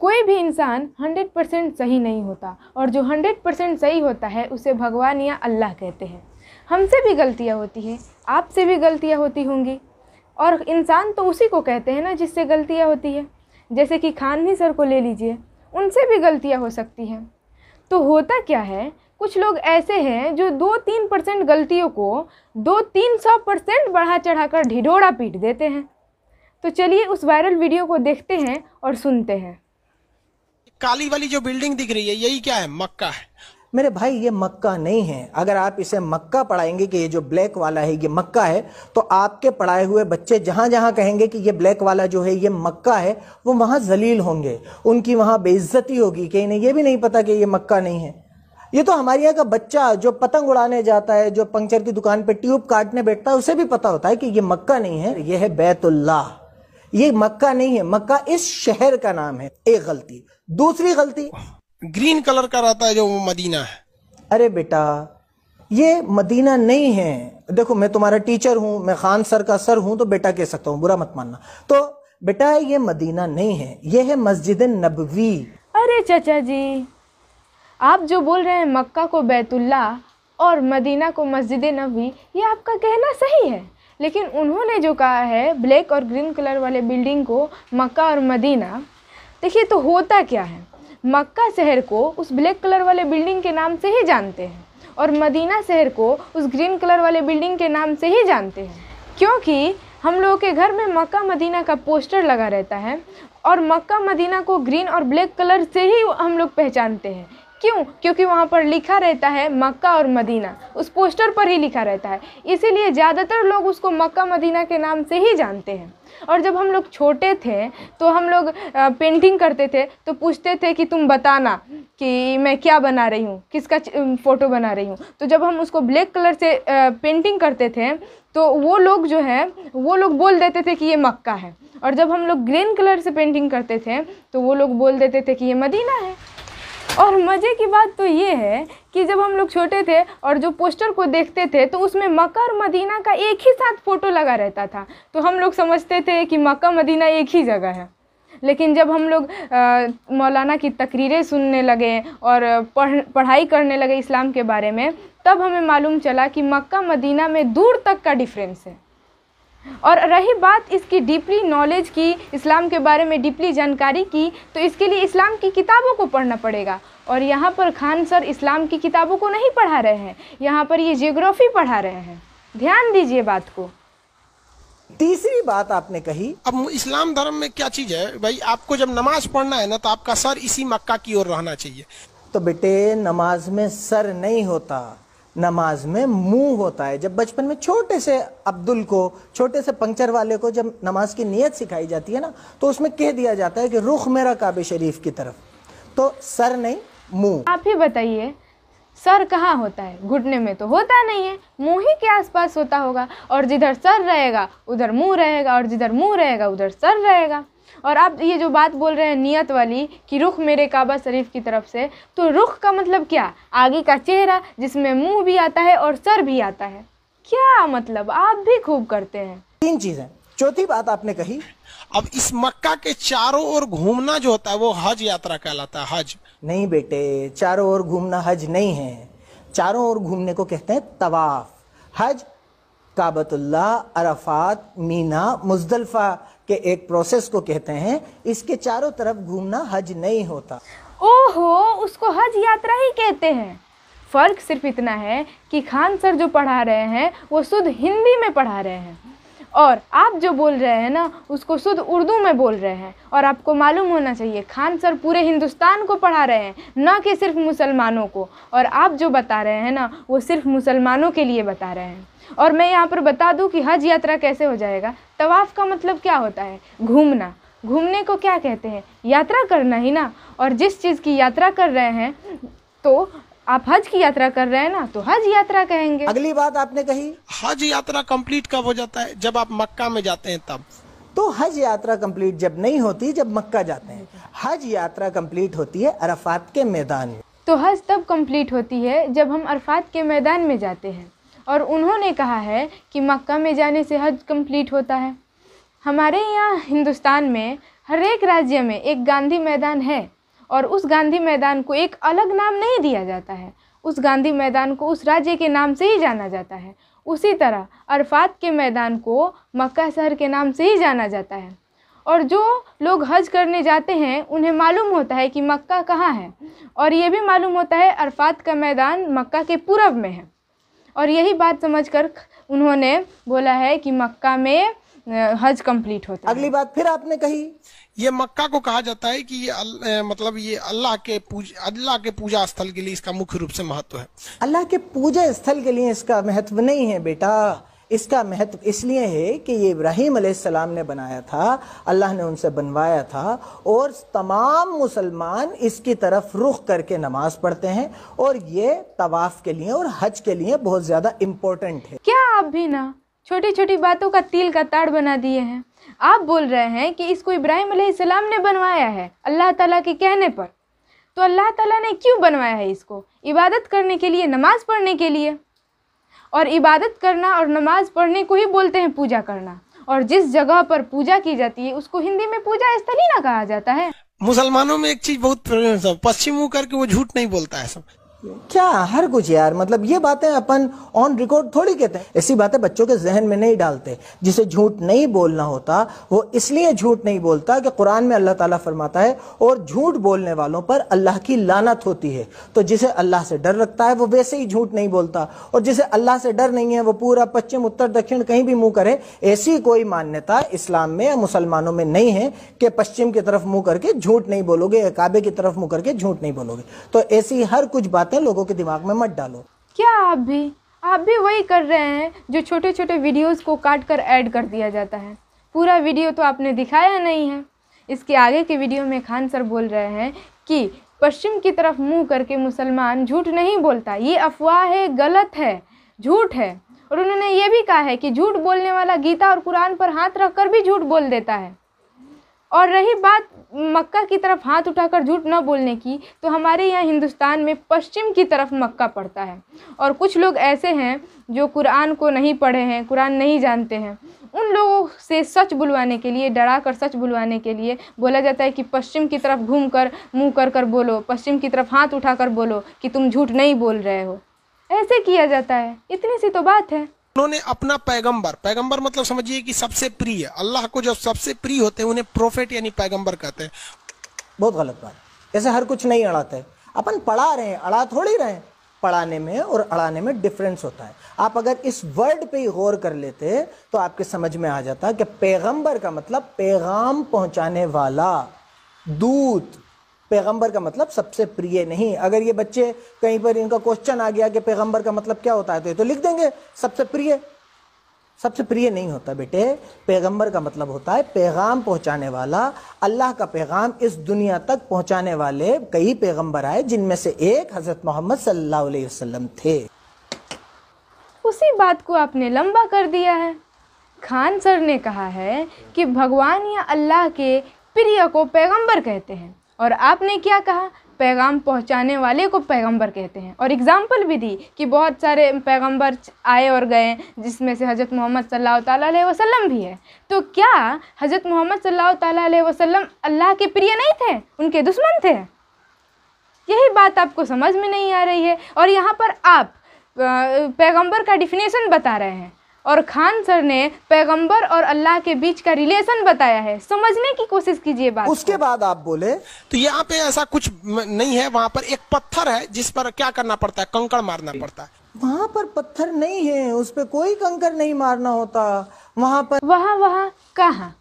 कोई भी इंसान 100 परसेंट सही नहीं होता और जो 100 परसेंट सही होता है उसे भगवान या अल्लाह कहते हैं हमसे भी गलतियाँ होती हैं आपसे भी गलतियाँ होती होंगी और इंसान तो उसी को कहते हैं ना जिससे गलतियाँ होती है जैसे कि खानवी सर को ले लीजिए उनसे भी गलतियाँ हो सकती हैं तो होता क्या है कुछ लोग ऐसे हैं जो दो तीन परसेंट गलतियों को दो तीन सौ परसेंट बढ़ा चढ़ा कर ढिढोड़ा पीट देते हैं तो चलिए उस वायरल वीडियो को देखते हैं और सुनते हैं काली वाली जो बिल्डिंग दिख रही है यही क्या है मक्का है मेरे भाई ये मक्का नहीं है अगर आप इसे मक्का पढ़ाएंगे कि ये जो ब्लैक वाला है ये मक्का है तो आपके पढ़ाए हुए बच्चे जहां जहां कहेंगे कि ये ब्लैक वाला जो है ये मक्का है वो वहां जलील होंगे उनकी वहां बेइज्जती होगी कि इन्हें ये भी नहीं पता कि ये मक्का नहीं है ये तो हमारे यहाँ का बच्चा जो पतंग उड़ाने जाता है जो पंक्चर की दुकान पर ट्यूब काटने बैठता है उसे भी पता होता है कि ये मक्का नहीं है यह है बैतुल्ला ये मक्का नहीं है मक्का इस शहर का नाम है एक गलती दूसरी गलती ग्रीन कलर का रहता है जो वो मदीना है अरे बेटा ये मदीना नहीं है देखो मैं तुम्हारा टीचर हूं मैं खान सर का सर हूं तो बेटा कह सकता हूँ बुरा मत मानना तो बेटा ये मदीना नहीं है ये है मस्जिद नबवी अरे चाचा जी आप जो बोल रहे हैं मक्का को बैतुल्ला और मदीना को मस्जिद नबी ये आपका कहना सही है लेकिन उन्होंने जो कहा है ब्लैक और ग्रीन कलर वाले बिल्डिंग को मक्का और मदीना देखिए तो होता क्या है मक्का शहर को उस ब्लैक कलर वाले बिल्डिंग के नाम से ही जानते हैं और मदीना शहर को उस ग्रीन कलर वाले बिल्डिंग के नाम से ही जानते हैं क्योंकि हम लोगों के घर में मक्का मदीना का पोस्टर लगा रहता है और मक्का मदीना को ग्रीन और ब्लैक कलर से ही हम लोग पहचानते हैं क्यों क्योंकि वहाँ पर लिखा रहता है मक्का और मदीना उस पोस्टर पर ही लिखा रहता है इसीलिए ज़्यादातर लोग उसको मक्का मदीना के नाम से ही जानते हैं और जब हम लोग छोटे थे तो हम लोग पेंटिंग करते थे तो पूछते थे कि तुम बताना कि मैं क्या बना रही हूँ किसका फ़ोटो बना रही हूँ तो जब हम उसको ब्लैक कलर से पेंटिंग करते थे तो वो लोग जो है वो लोग बोल देते थे कि ये मक्का है और जब हम लोग ग्रीन कलर से पेंटिंग करते थे तो वो लोग बोल देते थे कि ये मदीना है और मज़े की बात तो ये है कि जब हम लोग छोटे थे और जो पोस्टर को देखते थे तो उसमें मक्का और मदीना का एक ही साथ फ़ोटो लगा रहता था तो हम लोग समझते थे कि मक्का मदीना एक ही जगह है लेकिन जब हम लोग मौलाना की तकरीरें सुनने लगे और पढ़ पढ़ाई करने लगे इस्लाम के बारे में तब हमें मालूम चला कि मक्का मदीना में दूर तक का डिफरेंस है और रही बात इसकी डीपली नॉलेज की इस्लाम के बारे में डीपली जानकारी की तो इसके लिए इस्लाम की किताबों को पढ़ना पड़ेगा और यहाँ पर खान सर इस्लाम की किताबों को नहीं पढ़ा रहे हैं यहाँ पर ये जियोग्राफी पढ़ा रहे हैं ध्यान दीजिए बात को तीसरी बात आपने कही अब इस्लाम धर्म में क्या चीज़ है भाई आपको जब नमाज पढ़ना है ना तो आपका सर इसी मक्का की ओर रहना चाहिए तो बेटे नमाज में सर नहीं होता नमाज में मुंह होता है जब बचपन में छोटे से अब्दुल को छोटे से पंक्चर वाले को जब नमाज की नीयत सिखाई जाती है ना तो उसमें कह दिया जाता है कि रुख मेरा काबे शरीफ की तरफ तो सर नहीं मुंह आप ही बताइए सर कहाँ होता है घुटने में तो होता नहीं है मुंह ही के आसपास होता होगा और जिधर सर रहेगा उधर मुंह रहेगा और जिधर मुंह रहेगा उधर सर रहेगा और आप ये जो बात बोल रहे हैं नियत वाली कि रुख मेरे काबा शरीफ की तरफ से तो रुख का मतलब क्या आगे का चेहरा जिसमें मुंह भी आता है और सर भी आता है क्या मतलब आप भी खूब करते हैं तीन चीज़ें चौथी बात आपने कही अब इस मक्का के चारों ओर घूमना जो होता है वो हज यात्रा कहलाता है हज नहीं बेटे चारों ओर घूमना हज नहीं है चारों ओर घूमने को कहते हैं तवाफ हज काबतुल्ला अरफात मीना मुजदलफ़ा के एक प्रोसेस को कहते हैं इसके चारों तरफ घूमना हज नहीं होता ओहो उसको हज यात्रा ही कहते हैं फ़र्क सिर्फ इतना है कि खान सर जो पढ़ा रहे हैं वो शुद्ध हिंदी में पढ़ा रहे हैं और आप जो बोल रहे हैं ना उसको शुद्ध उर्दू में बोल रहे हैं और आपको मालूम होना चाहिए खान सर पूरे हिंदुस्तान को पढ़ा रहे हैं ना कि सिर्फ मुसलमानों को और आप जो बता रहे हैं ना वो सिर्फ मुसलमानों के लिए बता रहे हैं और मैं यहाँ पर बता दूँ कि हज यात्रा कैसे हो जाएगा तवाफ़ का मतलब क्या होता है घूमना घूमने को क्या कहते हैं यात्रा करना ही ना और जिस चीज़ की यात्रा कर रहे हैं तो आप हज की यात्रा कर रहे हैं ना तो हज यात्रा कहेंगे अगली बात आपने कही हज यात्रा कंप्लीट कब हो जाता है जब आप मक्का में जाते हैं तब तो हज यात्रा कंप्लीट जब नहीं होती जब मक्का जाते हैं हज यात्रा कंप्लीट होती है अरफात के मैदान में तो हज तब कंप्लीट होती है जब हम अरफात के मैदान में जाते हैं और उन्होंने कहा है कि मक्का में जाने से हज कंप्लीट होता है हमारे यहाँ हिंदुस्तान में हर एक राज्य में एक गांधी मैदान है और उस गांधी मैदान को एक अलग नाम नहीं दिया जाता है उस गांधी मैदान को उस राज्य के नाम से ही जाना जाता है उसी तरह अरफात के मैदान को मक्का शहर के नाम से ही जाना जाता है और जो लोग हज करने जाते हैं उन्हें मालूम होता है कि मक्का कहाँ है और ये भी मालूम होता है अरफात का मैदान मक्का के पूर्व में है और यही बात समझकर उन्होंने बोला है कि मक्का में हज कंप्लीट होता अगली बात फिर आपने कही ये मक्का को कहा जाता है कि ये अल, मतलब ये अल्लाह के पूज अल्लाह के पूजा स्थल के लिए इसका मुख्य रूप से महत्व है अल्लाह के पूजा स्थल के लिए इसका महत्व नहीं है बेटा इसका महत्व इसलिए है कि ये इब्राहिम सलाम ने बनाया था अल्लाह ने उनसे बनवाया था और तमाम मुसलमान इसकी तरफ रुख करके नमाज पढ़ते हैं और ये तवाफ़ के लिए और हज के लिए बहुत ज़्यादा इम्पोर्टेंट है क्या आप भी ना छोटी छोटी बातों का तिल का ताड़ बना दिए हैं आप बोल रहे हैं कि इसको इब्राहिम सलाम ने बनवाया है अल्लाह ताला के कहने पर तो अल्लाह ताला ने क्यों बनवाया है इसको इबादत करने के लिए नमाज़ पढ़ने के लिए और इबादत करना और नमाज़ पढ़ने को ही बोलते हैं पूजा करना और जिस जगह पर पूजा की जाती है उसको हिंदी में पूजा स्थली ना कहा जाता है मुसलमानों में एक चीज बहुत पश्चिम होकर करके वो झूठ नहीं बोलता है सब क्या हर कुछ यार मतलब ये बातें अपन ऑन रिकॉर्ड थोड़ी कहते हैं ऐसी बातें बच्चों के जहन में नहीं डालते जिसे झूठ नहीं बोलना होता वो इसलिए झूठ नहीं बोलता कि कुरान में अल्लाह ताला फरमाता है और झूठ बोलने वालों पर अल्लाह की लानत होती है तो जिसे अल्लाह से डर रखता है वो वैसे ही झूठ नहीं बोलता और जिसे अल्लाह से डर नहीं है वो पूरा पश्चिम उत्तर दक्षिण कहीं भी मुंह करे ऐसी कोई मान्यता इस्लाम में या मुसलमानों में नहीं है कि पश्चिम की तरफ मुंह करके झूठ नहीं बोलोगे काबे की तरफ मुंह करके झूठ नहीं बोलोगे तो ऐसी हर कुछ बातें के लोगों के दिमाग में मत डालो क्या आप भी आप भी वही कर रहे हैं जो छोटे छोटे वीडियोस को काट कर ऐड कर दिया जाता है पूरा वीडियो तो आपने दिखाया नहीं है इसके आगे के वीडियो में खान सर बोल रहे हैं कि पश्चिम की तरफ मुंह करके मुसलमान झूठ नहीं बोलता ये अफवाह है गलत है झूठ है और उन्होंने ये भी कहा है कि झूठ बोलने वाला गीता और कुरान पर हाथ रख कर भी झूठ बोल देता है और रही बात मक्का की तरफ हाथ उठाकर झूठ न बोलने की तो हमारे यहाँ हिंदुस्तान में पश्चिम की तरफ मक्का पड़ता है और कुछ लोग ऐसे हैं जो कुरान को नहीं पढ़े हैं कुरान नहीं जानते हैं उन लोगों से सच बुलवाने के लिए डरा कर सच बुलवाने के लिए बोला जाता है कि पश्चिम की तरफ घूम कर मुँह कर कर बोलो पश्चिम की तरफ हाथ उठा कर बोलो कि तुम झूठ नहीं बोल रहे हो ऐसे किया जाता है इतनी सी तो बात है उन्होंने अपना पैगंबर पैगंबर मतलब समझिए कि सबसे प्रिय अल्लाह को जो सबसे प्रिय होते हैं उन्हें प्रोफेट यानी पैगंबर कहते हैं बहुत गलत बात ऐसे हर कुछ नहीं अड़ाते अपन पढ़ा रहे हैं अड़ा थोड़ी रहे हैं पढ़ाने में और अड़ाने में डिफरेंस होता है आप अगर इस वर्ड पे ही गौर कर लेते तो आपके समझ में आ जाता कि पैगंबर का मतलब पैगाम पहुंचाने वाला दूत पैगंबर का मतलब सबसे प्रिय नहीं अगर ये बच्चे कहीं पर इनका क्वेश्चन आ गया कि पैगंबर का मतलब क्या होता है तो ये तो लिख देंगे सबसे प्रिय सबसे प्रिय नहीं होता बेटे पैगंबर का मतलब होता है पैगाम पहुंचाने वाला अल्लाह का पैगाम इस दुनिया तक पहुंचाने वाले कई पैगंबर आए जिनमें से एक हज़रत मोहम्मद सल्लल्लाहु अलैहि वसल्लम थे उसी बात को आपने लंबा कर दिया है खान सर ने कहा है कि भगवान या अल्लाह के प्रिय को पैगंबर कहते हैं और आपने क्या कहा पैगाम पहुंचाने वाले को पैगंबर कहते हैं और एग्ज़ाम्पल भी दी कि बहुत सारे पैगंबर आए और गए जिसमें से हज़रत मोहम्मद सल्लल्लाहु अलैहि वसल्लम भी है तो क्या हज़रत मोहम्मद सल्लल्लाहु अलैहि वसल्लम अल्लाह के प्रिय नहीं थे उनके दुश्मन थे यही बात आपको समझ में नहीं आ रही है और यहाँ पर आप पैगंबर का डिफिनेशन बता रहे हैं और खान सर ने पैगंबर और अल्लाह के बीच का रिलेशन बताया है समझने की कोशिश कीजिए बात उसके बाद आप बोले तो यहाँ पे ऐसा कुछ नहीं है वहाँ पर एक पत्थर है जिस पर क्या करना पड़ता है कंकड़ मारना पड़ता है वहाँ पर पत्थर नहीं है उस पर कोई कंकड़ नहीं मारना होता वहाँ पर वहाँ वहाँ कहाँ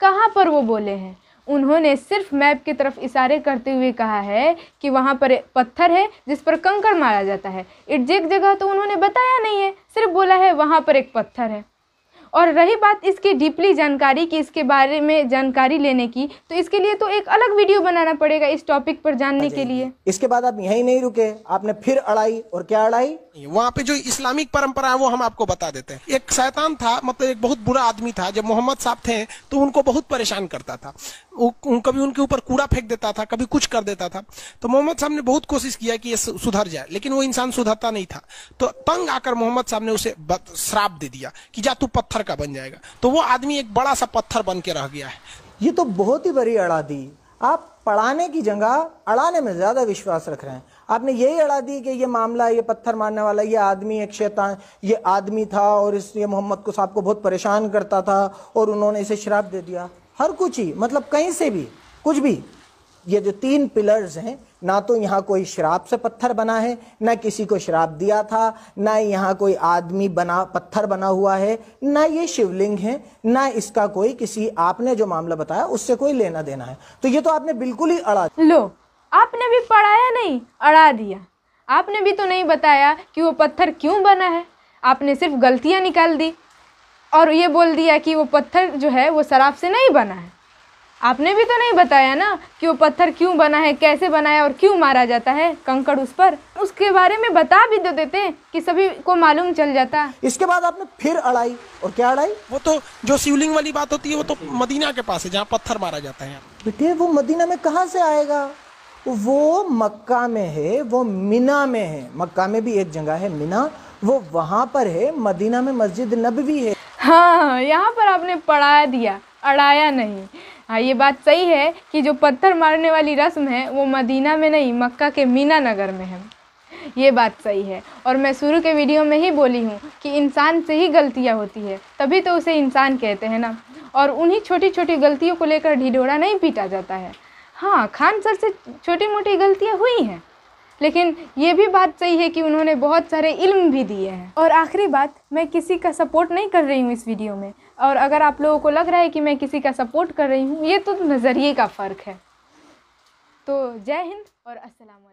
कहाँ पर वो बोले हैं उन्होंने सिर्फ मैप की तरफ इशारे करते हुए कहा है कि वहाँ पर पत्थर है जिस पर कंकड़ मारा जाता है एग्जैक्ट जगह तो उन्होंने बताया नहीं है सिर्फ बोला है वहाँ पर एक पत्थर है और रही बात इसकी डीपली जानकारी की इसके बारे में जानकारी लेने की तो इसके लिए तो एक अलग वीडियो बनाना पड़ेगा इस टॉपिक पर जानने के लिए इसके बाद आप यहीं नहीं रुके आपने फिर अड़ाई और क्या अड़ाई वहाँ पे जो इस्लामिक परंपरा है वो हम आपको बता देते हैं एक शैतान था मतलब एक बहुत बुरा आदमी था जब मोहम्मद साहब थे तो उनको बहुत परेशान करता था कभी उनके ऊपर कूड़ा फेंक देता था कभी कुछ कर देता था तो मोहम्मद साहब ने बहुत कोशिश किया कि ये सुधर जाए लेकिन वो इंसान सुधरता नहीं था तो तंग आकर मोहम्मद साहब ने उसे श्राप दे दिया कि जा तू पत्थर का बन जाएगा तो वो आदमी एक बड़ा सा पत्थर बन के रह गया है ये तो बहुत ही बड़ी अड़ा दी आप पढ़ाने की जगह अड़ाने में ज़्यादा विश्वास रख रहे हैं आपने यही अड़ा दी कि ये मामला ये पत्थर मारने वाला ये आदमी एक शैतान ये आदमी था और इसलिए मोहम्मद को साहब को बहुत परेशान करता था और उन्होंने इसे श्राप दे दिया हर कुछ ही मतलब कहीं से भी कुछ भी ये जो तीन पिलर्स हैं ना तो यहाँ कोई शराब से पत्थर बना है ना किसी को शराब दिया था ना यहाँ कोई आदमी बना पत्थर बना हुआ है ना ये शिवलिंग है ना इसका कोई किसी आपने जो मामला बताया उससे कोई लेना देना है तो ये तो आपने बिल्कुल ही अड़ा लो आपने भी पढ़ाया नहीं अड़ा दिया आपने भी तो नहीं बताया कि वो पत्थर क्यों बना है आपने सिर्फ गलतियाँ निकाल दी और ये बोल दिया कि वो पत्थर जो है वो शराब से नहीं बना है आपने भी तो नहीं बताया ना कि वो पत्थर क्यों बना है कैसे बना है और क्यों मारा जाता है कंकड़ उस पर उसके बारे में बता भी दो तो देते कि सभी को मालूम चल जाता इसके बाद आपने फिर अड़ाई और क्या अड़ाई वो तो जो शिवलिंग वाली बात होती है वो तो मदीना के पास है जहाँ पत्थर मारा जाता है बेटे वो मदीना में कहाँ से आएगा वो मक्का में है वो मीना में है मक्का में भी एक जगह है मीना वो वहाँ पर है मदीना में मस्जिद नबवी है हाँ यहाँ पर आपने पढ़ा दिया अड़ाया नहीं हाँ ये बात सही है कि जो पत्थर मारने वाली रस्म है वो मदीना में नहीं मक्का के मीना नगर में है ये बात सही है और मैं शुरू के वीडियो में ही बोली हूँ कि इंसान से ही गलतियाँ होती है तभी तो उसे इंसान कहते हैं ना और उन्हीं छोटी छोटी गलतियों को लेकर ढिढोरा नहीं पीटा जाता है हाँ खान सर से छोटी मोटी गलतियाँ हुई हैं लेकिन ये भी बात सही है कि उन्होंने बहुत सारे इल्म भी दिए हैं और आखिरी बात मैं किसी का सपोर्ट नहीं कर रही हूँ इस वीडियो में और अगर आप लोगों को लग रहा है कि मैं किसी का सपोर्ट कर रही हूँ ये तो नज़रिए का फ़र्क है तो जय हिंद और असलम